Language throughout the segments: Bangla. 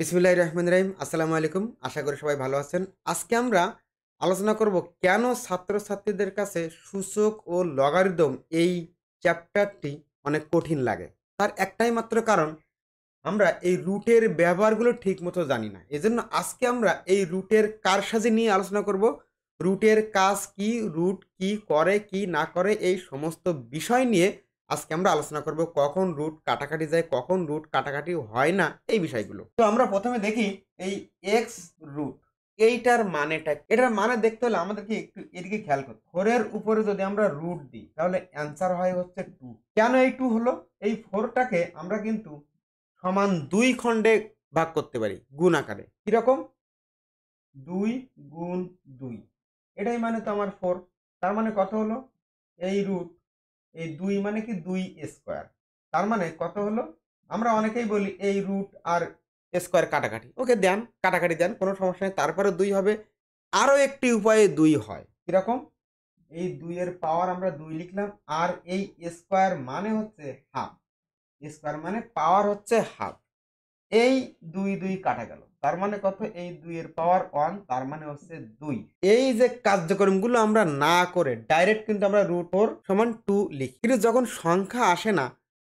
বিসমুল্লাহ রহমান রাহিম আসসালামু আলাইকুম আশা করি সবাই ভালো আছেন আজকে আমরা আলোচনা করব কেন ছাত্রছাত্রীদের কাছে সূচক ও লগারিদম এই চ্যাপ্টারটি অনেক কঠিন লাগে তার একটাই মাত্র কারণ আমরা এই রুটের ব্যবহারগুলো ঠিকমতো জানি না জন্য আজকে আমরা এই রুটের কারসাজি নিয়ে আলোচনা করব রুটের কাজ কি রুট কি করে কি না করে এই সমস্ত বিষয় নিয়ে আজকে আমরা আলোচনা করব কখন রুট কাটাকাটি যায় কখন রুট কাটাকাটি হয় না এই বিষয়গুলো তো আমরা প্রথমে দেখি এই এক্স রুট এইটার মানেটা এটার মানে দেখতে হলে আমাদেরকে একটু এদিকে খেয়াল করতে ফোরের উপরে যদি আমরা রুট দিই তাহলে অ্যান্সার হয় হচ্ছে টু কেন এই টু হলো এই ফোরটাকে আমরা কিন্তু সমান দুই খণ্ডে ভাগ করতে পারি গুণ আকারে কীরকম দুই গুণ দুই এটাই মানে তো আমার ফোর তার মানে কত হলো এই রুট এই দুই মানে কি দুই স্কোয়ার তার মানে কত হলো আমরা অনেকেই বলি এই রুট আর স্কোয়ার কাটাকাটি ওকে দেন কাটাকাটি দেন কোনো সমস্যা নেই তারপরে দুই হবে আরও একটি উপায়ে দুই হয় কীরকম এই দুইয়ের পাওয়ার আমরা দুই লিখলাম আর এই স্কোয়ার মানে হচ্ছে হাফ স্কোয়ার মানে পাওয়ার হচ্ছে হাফ এই দুই দুই কাটা গেল তার মানে কত এই দুইয়ের পাওয়ার ওয়ান তার মানে হচ্ছে দুই এই যে কার্যক্রমগুলো আমরা না করে ডাইরেক্ট কিন্তু আমরা রুট ফোর সমান টু লিখি কিন্তু যখন সংখ্যা আসে না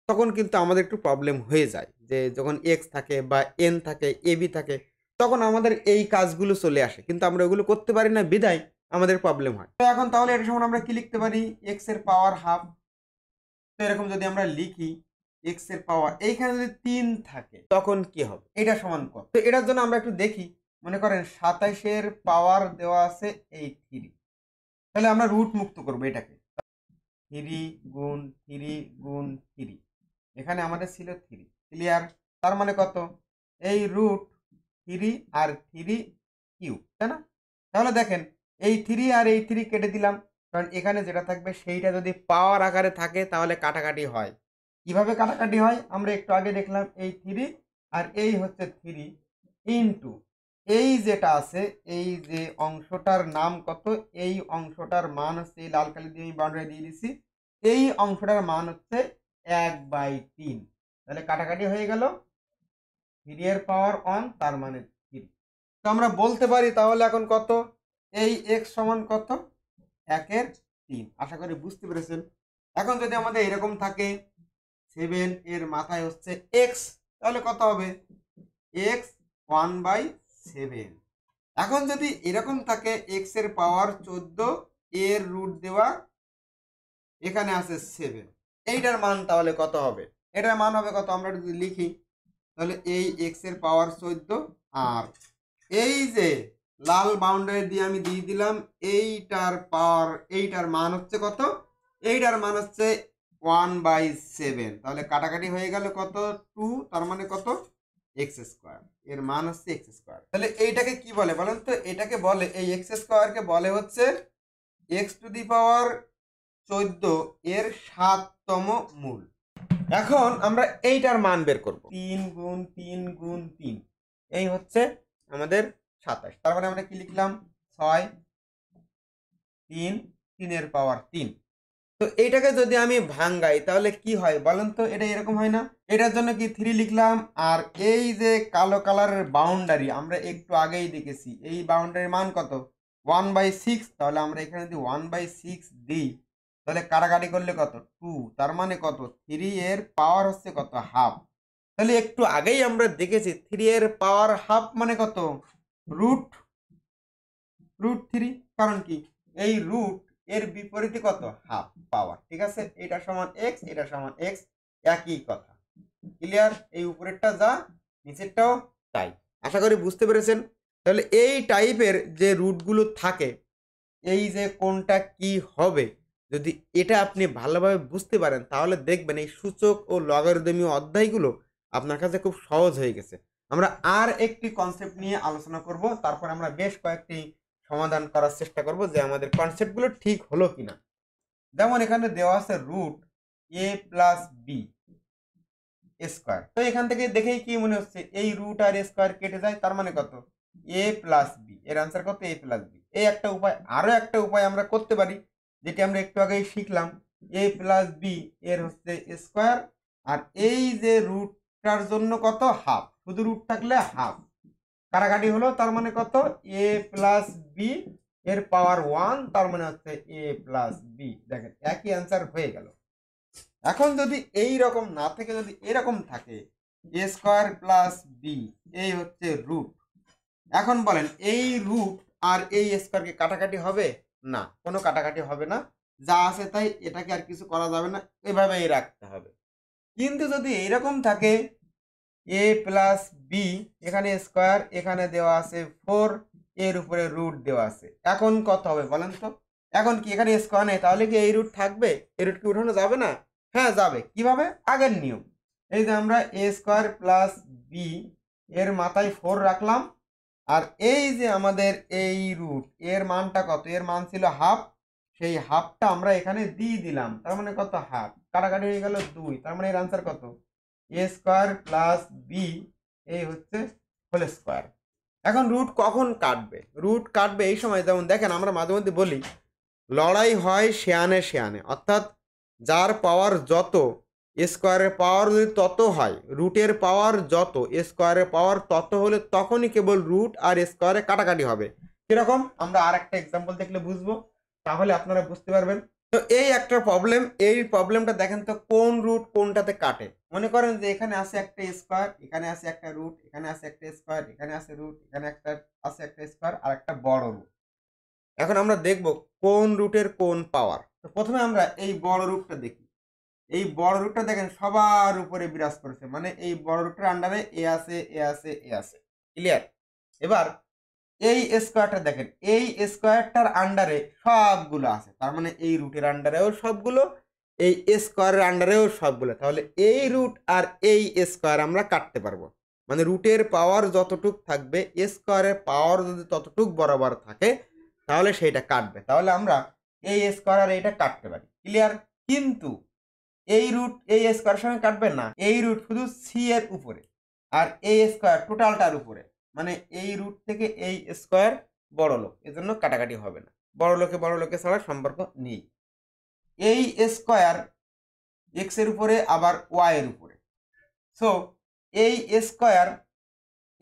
তখন কিন্তু আমাদের একটু প্রবলেম হয়ে যায় যে যখন এক্স থাকে বা এন থাকে এ বি থাকে তখন আমাদের এই কাজগুলো চলে আসে কিন্তু আমরা ওগুলো করতে পারি না বিদায় আমাদের প্রবলেম হয় তো এখন তাহলে এটা সমান আমরা কি লিখতে পারি এক্স এর পাওয়ার হাফ তো এরকম যদি আমরা লিখি এক্সের এর পাওয়ার এইখানে যদি তিন থাকে তখন কি হবে এটা সমান কত তো এটার জন্য আমরা একটু দেখি মনে করেন সাতাইশের পাওয়ার দেওয়া আছে এই থ্রি তাহলে আমরা রুট মুক্ত করবো এটাকে থ্রি গুণ থ্রি গুণ থ্রি এখানে আমাদের ছিল থ্রি ক্লিয়ার তার মানে কত এই রুট থ্রি আর থ্রি কিউ তাই না তাহলে দেখেন এই থ্রি আর এই থ্রি কেটে দিলাম কারণ এখানে যেটা থাকবে সেইটা যদি পাওয়ার আকারে থাকে তাহলে কাটাকাটি হয় কিভাবে কাটাকাটি হয় আমরা একটু আগে দেখলাম এই থ্রি আর এই হচ্ছে থ্রি ইন্টু এই যেটা আছে এই যে অংশটার নাম কত এই অংশটার মান হচ্ছে এই লাল কালি দিয়ে আমি বাউন্ডারি দিয়ে দিছি এই অংশটার মান হচ্ছে এক বাই তিন তাহলে কাটাকাটি হয়ে গেল থ্রি এর পাওয়ার অন তার মানে থ্রি তো আমরা বলতে পারি তাহলে এখন কত এই এক্স সমান কত একের তিন আশা করি বুঝতে পেরেছেন এখন যদি আমাদের এরকম থাকে সেভেন এর মাথায় হচ্ছে এক্স তাহলে কত হবে এক্স ওয়ান বাই সেভেন এখন যদি এরকম থাকে এক্স এর পাওয়ার চোদ্দ এর রুট দেওয়া এখানে আছে সেভেন এইটার মান তাহলে কত হবে এটার মান হবে কত আমরা যদি লিখি তাহলে এই এক্স এর পাওয়ার চোদ্দ আর এই যে লাল বাউন্ডারি দিয়ে আমি দিয়ে দিলাম এইটার পাওয়ার এইটার মান হচ্ছে কত এইটার মান হচ্ছে ওয়ান বাই সেভেন তাহলে কাটাকাটি হয়ে গেল কত টু তার মানে কত এক্স স্কোয়ার এর মান হচ্ছে এক্স স্কোয়ার তাহলে এইটাকে কি বলে বলেন তো এটাকে বলে এই এক্স স্কোয়ারকে বলে হচ্ছে এক্স টু দি পাওয়ার চোদ্দ এর সাততম মূল এখন আমরা এইটার মান বের করব তিন গুণ তিন গুণ তিন এই হচ্ছে আমাদের সাতাশ তারপরে মানে আমরা কি লিখলাম ছয় তিন তিনের পাওয়ার তিন তো এটাকে যদি আমি ভাঙ্গাই তাহলে কি হয় বলেন তো এটা এরকম হয় না এটার জন্য কি থ্রি লিখলাম আর এই যে কালো কালারের বাউন্ডারি আমরা একটু আগেই দেখেছি এই বাউন্ডারির মান কত ওয়ান বাই সিক্স তাহলে আমরা এখানে যদি ওয়ান বাই সিক্স দিই তাহলে কাটাকাটি করলে কত টু তার মানে কত থ্রি এর পাওয়ার হচ্ছে কত হাফ তাহলে একটু আগেই আমরা দেখেছি থ্রি এর পাওয়ার হাফ মানে কত রুট রুট থ্রি কারণ কি এই রুট এর বিপরীতে কত হাফ পাওয়ার ঠিক আছে এটা সমান এক্স এটা সমান এক্স একই কথা ক্লিয়ার এই উপরেরটা যা নিচেরটাও তাই আশা করি বুঝতে পেরেছেন তাহলে এই টাইপের যে রুটগুলো থাকে এই যে কোনটা কি হবে যদি এটা আপনি ভালোভাবে বুঝতে পারেন তাহলে দেখবেন এই সূচক ও লগারিদমীয় অধ্যায়গুলো আপনার কাছে খুব সহজ হয়ে গেছে আমরা আর একটি কনসেপ্ট নিয়ে আলোচনা করব তারপর আমরা বেশ কয়েকটি সমাধান করার চেষ্টা করব যে আমাদের কনসেপ্টগুলো ঠিক হলো কিনা যেমন এখানে দেওয়া আছে root A plus B square তো এখান থেকে দেখেই কি মনে হচ্ছে এই রুট আর স্কোয়ার কেটে যায় তার মানে কত এ প্লাস বি এর আনসার কত এ প্লাস বি এই একটা উপায় আরও একটা উপায় আমরা করতে পারি যেটি আমরা একটু আগেই শিখলাম এ প্লাস বি এর হচ্ছে স্কোয়ার আর এই যে রুটটার জন্য কত হাফ শুধু রুট থাকলে হাফ কাটাকাটি হলো তার মানে কত এ প্লাস বি এর পাওয়ার ওয়ান তার মানে হচ্ছে এ প্লাস বি দেখেন একই অ্যান্সার হয়ে গেল এখন যদি এই রকম না থেকে যদি এরকম থাকে এ স্কোয়ার প্লাস বি এই হচ্ছে রুট এখন বলেন এই রুট আর এই স্কোয়ারকে কাটাকাটি হবে না কোনো কাটাকাটি হবে না যা আছে তাই এটাকে আর কিছু করা যাবে না এভাবেই রাখতে হবে কিন্তু যদি এইরকম থাকে এ প্লাস বি এখানে স্কোয়ার এখানে দেওয়া আছে ফোর এর উপরে রুট দেওয়া আছে এখন কত হবে বলেন তো এখন কি এখানে স্কোয়ার নেই তাহলে কি এই রুট থাকবে এই রুট কি উঠানো যাবে না হ্যাঁ যাবে কিভাবে আগের নিয়ম এই যে আমরা এ স্কোয়ার প্লাস বি এর মাথায় ফোর রাখলাম আর এই যে আমাদের এই রুট এর মানটা কত এর মান ছিল হাফ সেই হাফটা আমরা এখানে দিয়ে দিলাম তার মানে কত হাফ কাটাকাটি হয়ে গেল দুই তার মানে এর আনসার কত এ স্কোয়ার প্লাস বি এই হচ্ছে হোল স্কোয়ার এখন রুট কখন কাটবে রুট কাটবে এই সময় যেমন দেখেন আমরা মাঝে মধ্যে বলি লড়াই হয় শেয়ানে শেয়ানে অর্থাৎ যার পাওয়ার যত স্কোয়ারের পাওয়ার যদি তত হয় রুটের পাওয়ার যত স্কোয়ারের পাওয়ার তত হলে তখনই কেবল রুট আর স্কোয়ারে কাটাকাটি হবে কীরকম আমরা আর একটা এক্সাম্পল দেখলে বুঝবো তাহলে আপনারা বুঝতে পারবেন তো এই একটা প্রবলেম এই প্রবলেমটা দেখেন তো কোন রুট কোনটাতে কাটে মনে করেন যে এখানে আছে একটা স্কোয়ার এখানে আছে একটা রুট এখানে আছে একটা স্কোয়ার এখানে আছে রুট এখানে একটা আছে একটা স্কোয়ার আর একটা বড় রুট এখন আমরা দেখব কোন রুটের কোন পাওয়ার তো প্রথমে আমরা এই বড় রুটটা দেখি এই বড় রুটটা দেখেন সবার উপরে বিরাজ করেছে মানে এই বড় রুটের আন্ডারে এ আছে এ আছে এ আছে ক্লিয়ার এবার এই স্কোয়ারটা দেখেন এই স্কোয়ারটার আন্ডারে সবগুলো আছে তার মানে এই রুটের আন্ডারেও সবগুলো এই স্কোয়ারের আন্ডারেও সবগুলো তাহলে এই রুট আর এই স্কোয়ার আমরা কাটতে পারবো মানে রুটের পাওয়ার যতটুক থাকবে স্কোয়ারের পাওয়ার যদি ততটুক বরাবর থাকে তাহলে সেইটা কাটবে তাহলে আমরা এই স্কোয়ার আর এইটা কাটতে পারি ক্লিয়ার কিন্তু এই রুট এই স্কোয়ারের সঙ্গে কাটবে না এই রুট শুধু সি এর উপরে আর এই স্কোয়ার টোটালটার উপরে মানে এই রুট থেকে এই স্কোয়ার বড় লোক এজন্য কাটাকাটি হবে না বড় লোকে বড় লোকে ছাড়া সম্পর্ক নেই এই স্কোয়ার এক্সের উপরে আবার ওয়াইয়ের উপরে সো এই স্কোয়ার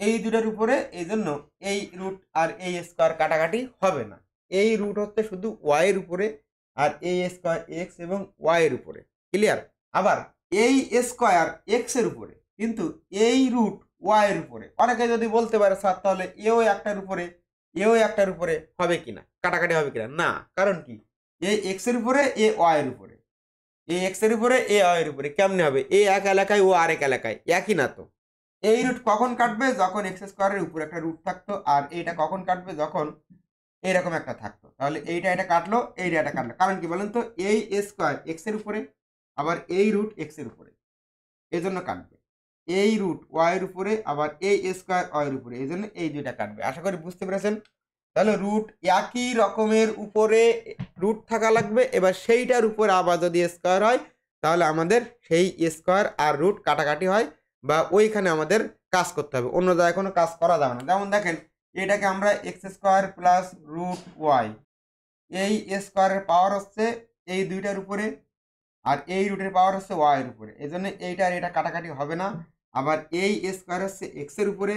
এই দুটার উপরে এই জন্য এই রুট আর এই স্কোয়ার কাটাকাটি হবে না এই রুট হচ্ছে শুধু ওয়াইয়ের উপরে আর এই স্কোয়ার এক্স এবং ওয়াইয়ের উপরে ক্লিয়ার আবার এই স্কোয়ার এক্সের উপরে কিন্তু এই রুট ওয়াইয়ের উপরে অনেকে যদি বলতে পারে স্যার তাহলে এও একটার উপরে এও একটার উপরে হবে কিনা কাটাকাটি হবে কিনা না কারণ কি এ এক্স এর উপরে এ ওয়াইয়ের উপরে এ এক্স এর উপরে এ ওয়াইয়ের উপরে কেমনে হবে এ এক এলাকায় ও আর এক এলাকায় একই না তো এই রুট কখন কাটবে যখন এক্স স্কোয়ারের উপরে একটা রুট থাকতো আর এইটা কখন কাটবে যখন এইরকম একটা থাকতো তাহলে এইটা এটা কাটলো এইটা এটা কাটলো কারণ কি বলেন তো এই স্কোয়ার এক্স এর উপরে আবার এই রুট এক্স এর উপরে এজন্য কাটবে এই রুট ওয়াইয়ের উপরে আবার এই স্কোয়ার এর উপরে এই জন্য এই দুইটা কাটবে আশা করি বুঝতে পেরেছেন তাহলে রুট একই রকমের উপরে রুট থাকা লাগবে এবার সেইটার উপরে আবার যদি স্কোয়ার হয় তাহলে আমাদের সেই স্কোয়ার আর রুট কাটাকাটি হয় বা ওইখানে আমাদের কাজ করতে হবে অন্য জায়গায় কোনো কাজ করা যাবে না যেমন দেখেন এটাকে আমরা X square plus root Y এই স্কোয়ারের পাওয়ার হচ্ছে এই দুইটার উপরে আর এই রুটের পাওয়ার হচ্ছে ওয়াইয়ের উপরে এই জন্য এইটা আর এটা কাটাকাটি হবে না আবার এই স্কোয়ার হচ্ছে এক্সের উপরে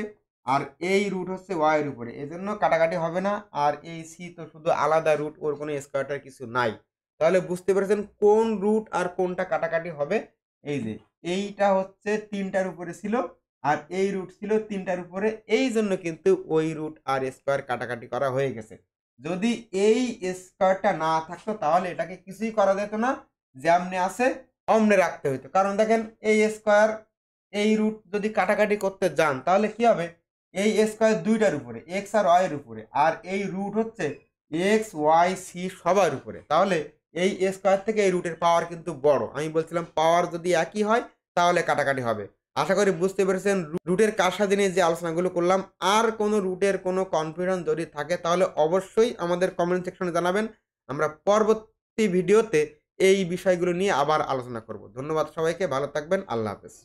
আর এই রুট হচ্ছে ওয়াইয়ের উপরে এজন্য কাটাকাটি হবে না আর এই সি তো শুধু আলাদা রুট ওর কোনো স্কোয়ারটার কিছু নাই তাহলে বুঝতে পেরেছেন কোন রুট আর কোনটা কাটাকাটি হবে এই যে এইটা হচ্ছে তিনটার উপরে ছিল আর এই রুট ছিল তিনটার উপরে এই জন্য কিন্তু ওই রুট আর স্কোয়ার কাটাকাটি করা হয়ে গেছে যদি এই স্কোয়ারটা না থাকতো তাহলে এটাকে কিছুই করা যেত না যেমনে আছে অমনে রাখতে হইতো কারণ দেখেন এই স্কোয়ার এই রুট যদি কাটাকাটি করতে যান তাহলে কি হবে এই স্কোয়ার দুইটার উপরে এক্স আর এর উপরে আর এই রুট হচ্ছে এক্স ওয়াই সি সবার উপরে তাহলে এই স্কোয়ার থেকে এই রুটের পাওয়ার কিন্তু বড় আমি বলছিলাম পাওয়ার যদি একই হয় তাহলে কাটাকাটি হবে আশা করি বুঝতে পেরেছেন রুটের কারসাদি নিয়ে যে আলোচনাগুলো করলাম আর কোনো রুটের কোনো কনফিউশন যদি থাকে তাহলে অবশ্যই আমাদের কমেন্ট সেকশনে জানাবেন আমরা পরবর্তী ভিডিওতে এই বিষয়গুলো নিয়ে আবার আলোচনা করব ধন্যবাদ সবাইকে ভালো থাকবেন আল্লাহ হাফেজ